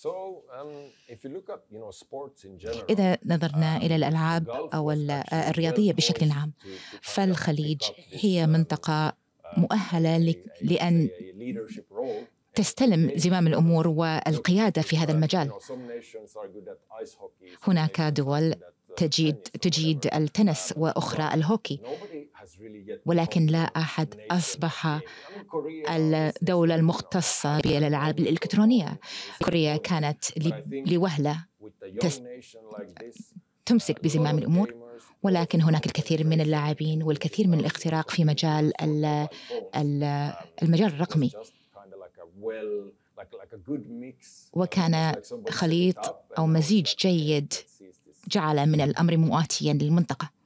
Um, إذا نظرنا um, إلى الألعاب أو الرياضية بشكل عام فالخليج هي um, منطقة uh, مؤهلة لأن تستلم زمام الامور والقياده في هذا uh, المجال. هناك دول uh, تجيد تجيد التنس واخرى الهوكي ولكن لا احد اصبح الدولة المختصة بالألعاب الإلكترونية كوريا كانت لوهلة تمسك بزمام الأمور ولكن هناك الكثير من اللاعبين والكثير من الاختراق في مجال um, المجال الرقمي وكان خليط أو مزيج جيد جعل من الأمر مؤاتيا للمنطقة